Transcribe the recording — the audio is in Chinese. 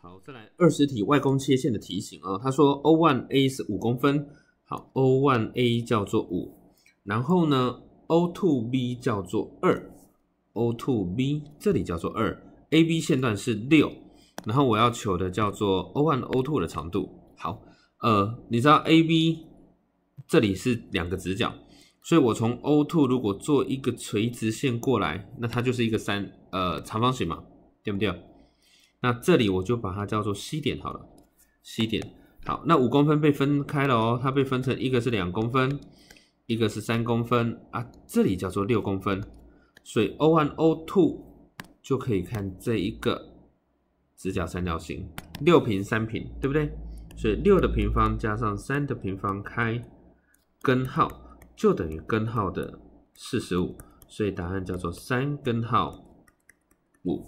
好，再来二十题外公切线的题型啊。他说 O1A 是五公分，好，O1A 叫做五，然后呢，O2B 叫做二，O2B 这里叫做二，AB 线段是六，然后我要求的叫做 O1O2 的长度。好，呃，你知道 AB 这里是两个直角，所以我从 O2 如果做一个垂直线过来，那它就是一个三呃长方形嘛，对不对？那这里我就把它叫做 C 点好了，C 点好，那五公分被分开了哦，它被分成一个是两公分，一个是三公分啊，这里叫做六公分，所以 o one o two 就可以看这一个直角三角形，六平三平，对不对？所以六的平方加上三的平方开根号就等于根号的四十五，所以答案叫做三根号五。